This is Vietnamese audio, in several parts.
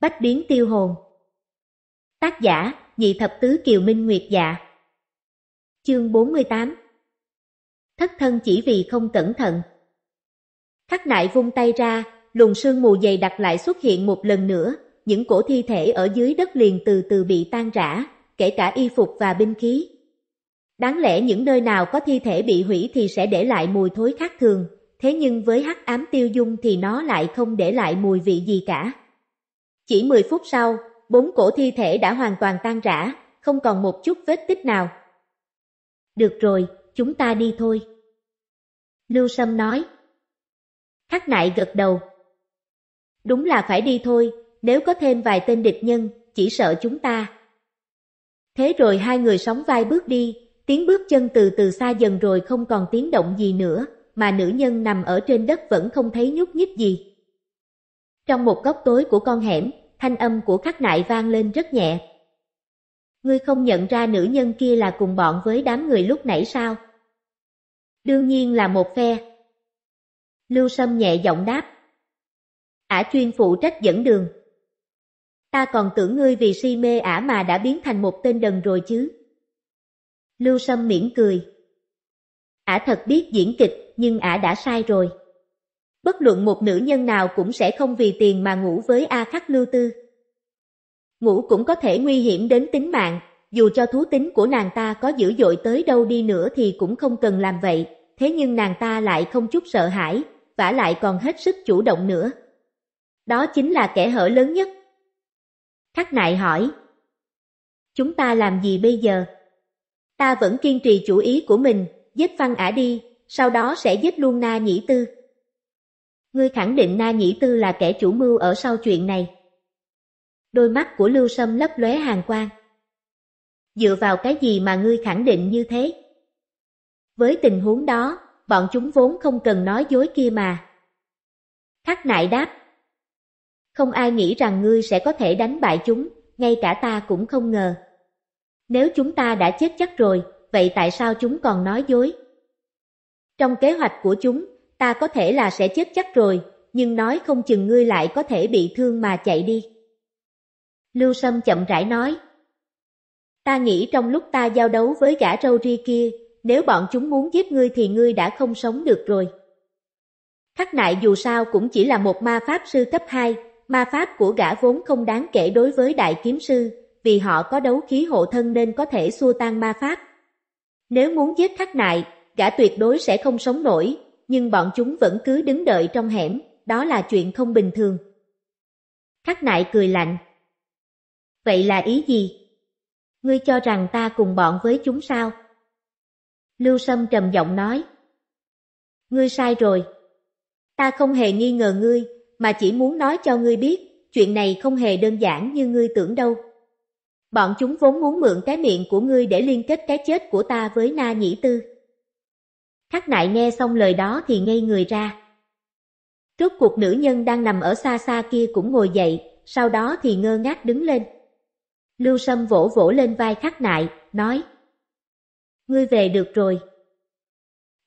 Bách biến tiêu hồn Tác giả, nhị thập tứ Kiều Minh Nguyệt Dạ Chương 48 Thất thân chỉ vì không cẩn thận Khắc nại vung tay ra, lùng sương mù dày đặc lại xuất hiện một lần nữa, những cổ thi thể ở dưới đất liền từ từ bị tan rã, kể cả y phục và binh khí. Đáng lẽ những nơi nào có thi thể bị hủy thì sẽ để lại mùi thối khác thường, thế nhưng với hắc ám tiêu dung thì nó lại không để lại mùi vị gì cả. Chỉ 10 phút sau, bốn cổ thi thể đã hoàn toàn tan rã, không còn một chút vết tích nào. Được rồi, chúng ta đi thôi. Lưu Sâm nói. khắc nại gật đầu. Đúng là phải đi thôi, nếu có thêm vài tên địch nhân, chỉ sợ chúng ta. Thế rồi hai người sóng vai bước đi, tiếng bước chân từ từ xa dần rồi không còn tiếng động gì nữa, mà nữ nhân nằm ở trên đất vẫn không thấy nhúc nhích gì. Trong một góc tối của con hẻm, thanh âm của khắc nại vang lên rất nhẹ. Ngươi không nhận ra nữ nhân kia là cùng bọn với đám người lúc nãy sao? Đương nhiên là một phe. Lưu Sâm nhẹ giọng đáp. Ả chuyên phụ trách dẫn đường. Ta còn tưởng ngươi vì si mê ả mà đã biến thành một tên đần rồi chứ. Lưu Sâm miễn cười. Ả thật biết diễn kịch, nhưng ả đã sai rồi bất luận một nữ nhân nào cũng sẽ không vì tiền mà ngủ với A Khắc Lưu Tư. Ngủ cũng có thể nguy hiểm đến tính mạng, dù cho thú tính của nàng ta có dữ dội tới đâu đi nữa thì cũng không cần làm vậy, thế nhưng nàng ta lại không chút sợ hãi, vả lại còn hết sức chủ động nữa. Đó chính là kẻ hở lớn nhất. Khắc nại hỏi. Chúng ta làm gì bây giờ? Ta vẫn kiên trì chủ ý của mình, giết văn ả đi, sau đó sẽ giết luôn na nhĩ tư. Ngươi khẳng định Na Nhĩ Tư là kẻ chủ mưu ở sau chuyện này. Đôi mắt của Lưu Sâm lấp lóe hàng quang. Dựa vào cái gì mà ngươi khẳng định như thế? Với tình huống đó, bọn chúng vốn không cần nói dối kia mà. Khắc nại đáp. Không ai nghĩ rằng ngươi sẽ có thể đánh bại chúng, ngay cả ta cũng không ngờ. Nếu chúng ta đã chết chắc rồi, vậy tại sao chúng còn nói dối? Trong kế hoạch của chúng, ta có thể là sẽ chết chắc rồi, nhưng nói không chừng ngươi lại có thể bị thương mà chạy đi. Lưu Sâm chậm rãi nói. Ta nghĩ trong lúc ta giao đấu với gã râu ri kia, nếu bọn chúng muốn giết ngươi thì ngươi đã không sống được rồi. Khắc nại dù sao cũng chỉ là một ma pháp sư cấp 2, ma pháp của gã vốn không đáng kể đối với đại kiếm sư, vì họ có đấu khí hộ thân nên có thể xua tan ma pháp. Nếu muốn giết khắc nại, gã tuyệt đối sẽ không sống nổi, nhưng bọn chúng vẫn cứ đứng đợi trong hẻm, đó là chuyện không bình thường. Khắc nại cười lạnh. Vậy là ý gì? Ngươi cho rằng ta cùng bọn với chúng sao? Lưu Sâm trầm giọng nói. Ngươi sai rồi. Ta không hề nghi ngờ ngươi, mà chỉ muốn nói cho ngươi biết, chuyện này không hề đơn giản như ngươi tưởng đâu. Bọn chúng vốn muốn mượn cái miệng của ngươi để liên kết cái chết của ta với Na Nhĩ Tư. Hắc nại nghe xong lời đó thì ngây người ra. Trước cuộc nữ nhân đang nằm ở xa xa kia cũng ngồi dậy, sau đó thì ngơ ngác đứng lên. Lưu Sâm vỗ vỗ lên vai khắc nại, nói Ngươi về được rồi.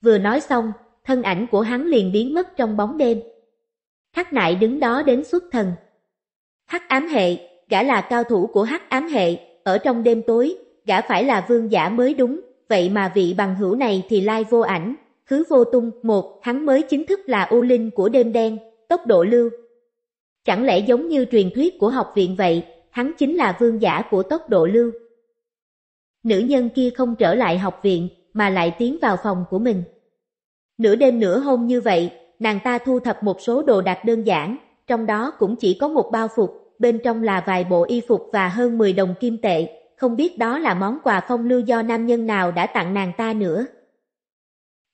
Vừa nói xong, thân ảnh của hắn liền biến mất trong bóng đêm. Hắc nại đứng đó đến xuất thần. Hắc ám hệ, gã là cao thủ của hắc ám hệ, ở trong đêm tối, gã phải là vương giả mới đúng, vậy mà vị bằng hữu này thì lai vô ảnh, khứ vô tung, một, hắn mới chính thức là U Linh của đêm đen, tốc độ lưu. Chẳng lẽ giống như truyền thuyết của học viện vậy, hắn chính là vương giả của tốc độ lưu. Nữ nhân kia không trở lại học viện, mà lại tiến vào phòng của mình. Nửa đêm nửa hôm như vậy, nàng ta thu thập một số đồ đạc đơn giản, trong đó cũng chỉ có một bao phục, bên trong là vài bộ y phục và hơn 10 đồng kim tệ, không biết đó là món quà phong lưu do nam nhân nào đã tặng nàng ta nữa.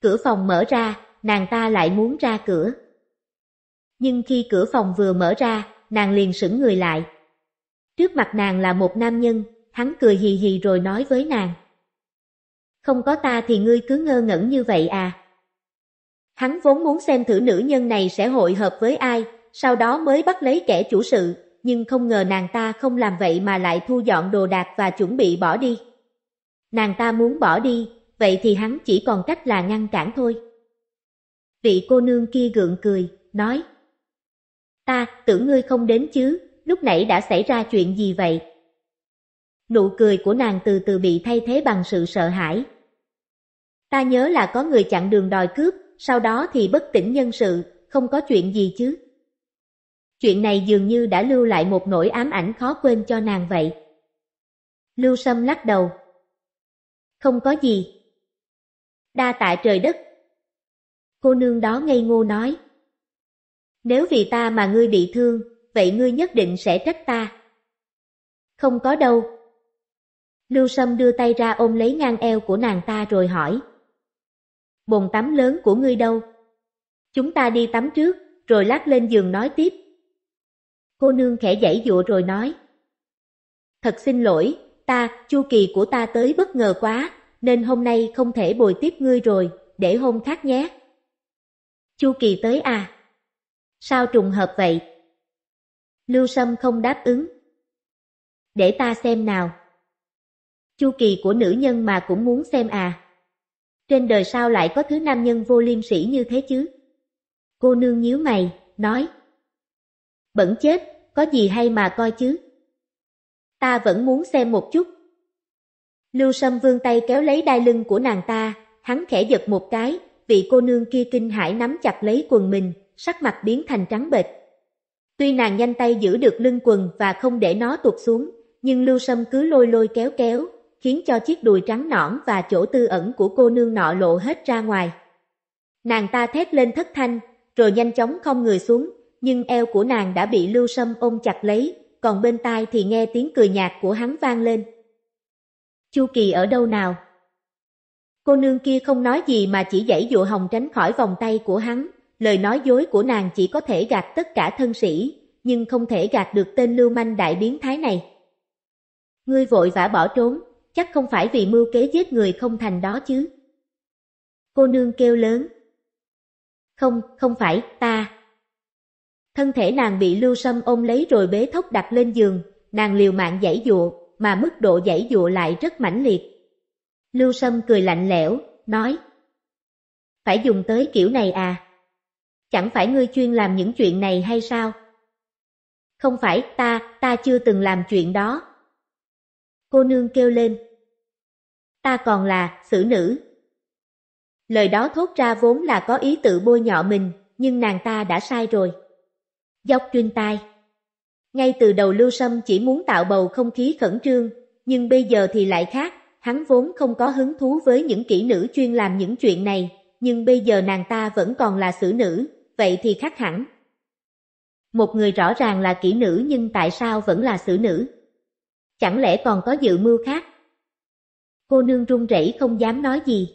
Cửa phòng mở ra, nàng ta lại muốn ra cửa. Nhưng khi cửa phòng vừa mở ra, nàng liền sững người lại. Trước mặt nàng là một nam nhân, hắn cười hì hì rồi nói với nàng. Không có ta thì ngươi cứ ngơ ngẩn như vậy à. Hắn vốn muốn xem thử nữ nhân này sẽ hội hợp với ai, sau đó mới bắt lấy kẻ chủ sự, nhưng không ngờ nàng ta không làm vậy mà lại thu dọn đồ đạc và chuẩn bị bỏ đi. Nàng ta muốn bỏ đi, vậy thì hắn chỉ còn cách là ngăn cản thôi. Vị cô nương kia gượng cười, nói Ta, tưởng ngươi không đến chứ, lúc nãy đã xảy ra chuyện gì vậy? Nụ cười của nàng từ từ bị thay thế bằng sự sợ hãi. Ta nhớ là có người chặn đường đòi cướp, sau đó thì bất tỉnh nhân sự, không có chuyện gì chứ. Chuyện này dường như đã lưu lại một nỗi ám ảnh khó quên cho nàng vậy. Lưu Sâm lắc đầu. Không có gì. Đa tạ trời đất. Cô nương đó ngây ngô nói. Nếu vì ta mà ngươi bị thương, vậy ngươi nhất định sẽ trách ta. Không có đâu. Lưu Sâm đưa tay ra ôm lấy ngang eo của nàng ta rồi hỏi. Bồn tắm lớn của ngươi đâu? Chúng ta đi tắm trước, rồi lát lên giường nói tiếp. Cô nương khẽ giãy dụa rồi nói. Thật xin lỗi, ta, chu kỳ của ta tới bất ngờ quá, nên hôm nay không thể bồi tiếp ngươi rồi, để hôm khác nhé. Chu kỳ tới à? Sao trùng hợp vậy? Lưu Sâm không đáp ứng. Để ta xem nào. Chu kỳ của nữ nhân mà cũng muốn xem à? Trên đời sao lại có thứ nam nhân vô liêm sỉ như thế chứ? Cô nương nhíu mày, nói. Bẩn chết, có gì hay mà coi chứ. Ta vẫn muốn xem một chút. Lưu Sâm vương tay kéo lấy đai lưng của nàng ta, hắn khẽ giật một cái, vị cô nương kia kinh hãi nắm chặt lấy quần mình, sắc mặt biến thành trắng bệch. Tuy nàng nhanh tay giữ được lưng quần và không để nó tuột xuống, nhưng Lưu Sâm cứ lôi lôi kéo kéo, khiến cho chiếc đùi trắng nõn và chỗ tư ẩn của cô nương nọ lộ hết ra ngoài. Nàng ta thét lên thất thanh, rồi nhanh chóng không người xuống, nhưng eo của nàng đã bị lưu sâm ôm chặt lấy, còn bên tai thì nghe tiếng cười nhạt của hắn vang lên. Chu Kỳ ở đâu nào? Cô nương kia không nói gì mà chỉ dãy dụa hồng tránh khỏi vòng tay của hắn, lời nói dối của nàng chỉ có thể gạt tất cả thân sĩ, nhưng không thể gạt được tên lưu manh đại biến thái này. Ngươi vội vã bỏ trốn, chắc không phải vì mưu kế giết người không thành đó chứ. Cô nương kêu lớn. Không, không phải, ta, Thân thể nàng bị lưu sâm ôm lấy rồi bế thốc đặt lên giường, nàng liều mạng giải dụa, mà mức độ giải dụa lại rất mãnh liệt. Lưu sâm cười lạnh lẽo, nói Phải dùng tới kiểu này à? Chẳng phải ngươi chuyên làm những chuyện này hay sao? Không phải, ta, ta chưa từng làm chuyện đó. Cô nương kêu lên. Ta còn là xử nữ. Lời đó thốt ra vốn là có ý tự bôi nhọ mình, nhưng nàng ta đã sai rồi dốc chuyên tai. Ngay từ đầu Lưu Sâm chỉ muốn tạo bầu không khí khẩn trương, nhưng bây giờ thì lại khác, hắn vốn không có hứng thú với những kỹ nữ chuyên làm những chuyện này, nhưng bây giờ nàng ta vẫn còn là xử nữ, vậy thì khác hẳn. Một người rõ ràng là kỹ nữ nhưng tại sao vẫn là xử nữ? Chẳng lẽ còn có dự mưu khác? Cô nương run rẩy không dám nói gì.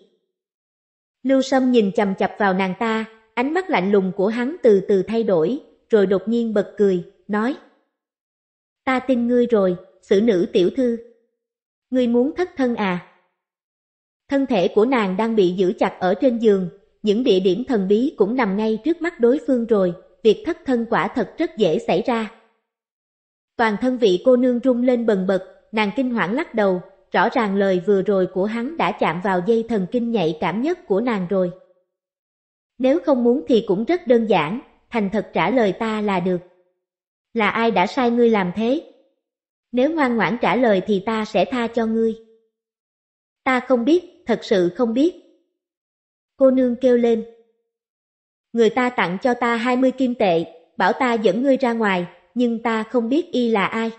Lưu Sâm nhìn chầm chập vào nàng ta, ánh mắt lạnh lùng của hắn từ từ thay đổi, rồi đột nhiên bật cười, nói Ta tin ngươi rồi, xử nữ tiểu thư. Ngươi muốn thất thân à? Thân thể của nàng đang bị giữ chặt ở trên giường, những địa điểm thần bí cũng nằm ngay trước mắt đối phương rồi, việc thất thân quả thật rất dễ xảy ra. Toàn thân vị cô nương rung lên bần bật, nàng kinh hoảng lắc đầu, rõ ràng lời vừa rồi của hắn đã chạm vào dây thần kinh nhạy cảm nhất của nàng rồi. Nếu không muốn thì cũng rất đơn giản, thành thật trả lời ta là được. Là ai đã sai ngươi làm thế? Nếu ngoan ngoãn trả lời thì ta sẽ tha cho ngươi. Ta không biết, thật sự không biết. Cô nương kêu lên. Người ta tặng cho ta 20 kim tệ, bảo ta dẫn ngươi ra ngoài, nhưng ta không biết y là ai.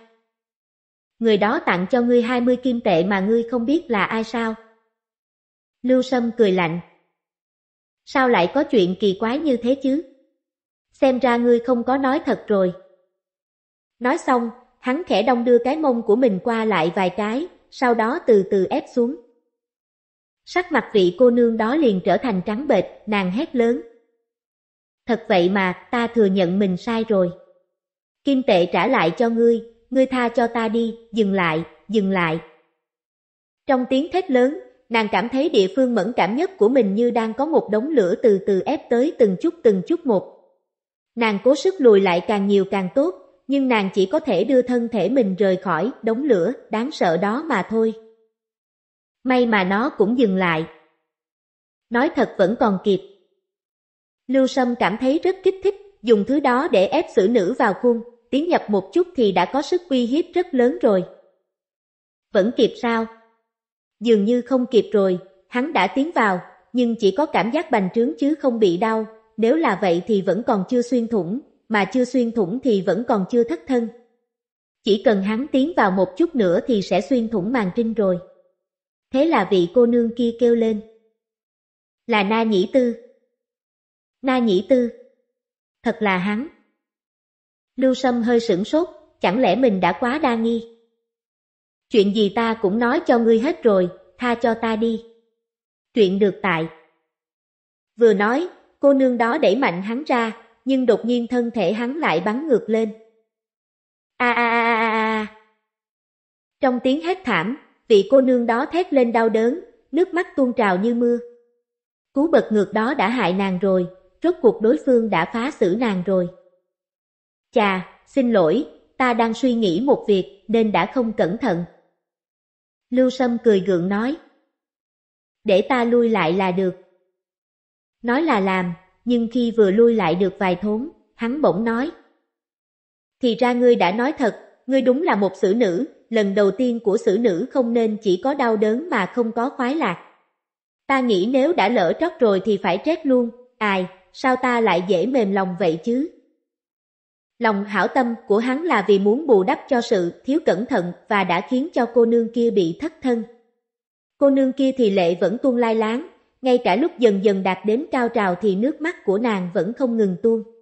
Người đó tặng cho ngươi 20 kim tệ mà ngươi không biết là ai sao? Lưu Sâm cười lạnh. Sao lại có chuyện kỳ quái như thế chứ? xem ra ngươi không có nói thật rồi. Nói xong, hắn khẽ đông đưa cái mông của mình qua lại vài cái, sau đó từ từ ép xuống. Sắc mặt vị cô nương đó liền trở thành trắng bệch, nàng hét lớn. Thật vậy mà, ta thừa nhận mình sai rồi. Kim tệ trả lại cho ngươi, ngươi tha cho ta đi, dừng lại, dừng lại. Trong tiếng thét lớn, nàng cảm thấy địa phương mẫn cảm nhất của mình như đang có một đống lửa từ từ ép tới từng chút từng chút một. Nàng cố sức lùi lại càng nhiều càng tốt, nhưng nàng chỉ có thể đưa thân thể mình rời khỏi đống lửa đáng sợ đó mà thôi. May mà nó cũng dừng lại. Nói thật vẫn còn kịp. Lưu Sâm cảm thấy rất kích thích, dùng thứ đó để ép xử nữ vào khung, tiến nhập một chút thì đã có sức uy hiếp rất lớn rồi. Vẫn kịp sao? Dường như không kịp rồi, hắn đã tiến vào, nhưng chỉ có cảm giác bành trướng chứ không bị đau, nếu là vậy thì vẫn còn chưa xuyên thủng, mà chưa xuyên thủng thì vẫn còn chưa thất thân. Chỉ cần hắn tiến vào một chút nữa thì sẽ xuyên thủng màn trinh rồi. Thế là vị cô nương kia kêu lên. Là Na Nhĩ Tư. Na Nhĩ Tư. Thật là hắn. Lưu Sâm hơi sửng sốt, chẳng lẽ mình đã quá đa nghi. Chuyện gì ta cũng nói cho ngươi hết rồi, tha cho ta đi. Chuyện được tại. Vừa nói, Cô nương đó đẩy mạnh hắn ra, nhưng đột nhiên thân thể hắn lại bắn ngược lên. A a a a a. Trong tiếng hét thảm, vị cô nương đó thét lên đau đớn, nước mắt tuôn trào như mưa. Cú bật ngược đó đã hại nàng rồi, rốt cuộc đối phương đã phá xử nàng rồi. Chà, xin lỗi, ta đang suy nghĩ một việc nên đã không cẩn thận. Lưu Sâm cười gượng nói. Để ta lui lại là được. Nói là làm, nhưng khi vừa lui lại được vài thốn, hắn bỗng nói. Thì ra ngươi đã nói thật, ngươi đúng là một xử nữ, lần đầu tiên của xử nữ không nên chỉ có đau đớn mà không có khoái lạc. Ta nghĩ nếu đã lỡ trót rồi thì phải chết luôn, ai, sao ta lại dễ mềm lòng vậy chứ? Lòng hảo tâm của hắn là vì muốn bù đắp cho sự thiếu cẩn thận và đã khiến cho cô nương kia bị thất thân. Cô nương kia thì lệ vẫn tuôn lai láng, ngay cả lúc dần dần đạt đến cao trào thì nước mắt của nàng vẫn không ngừng tuôn.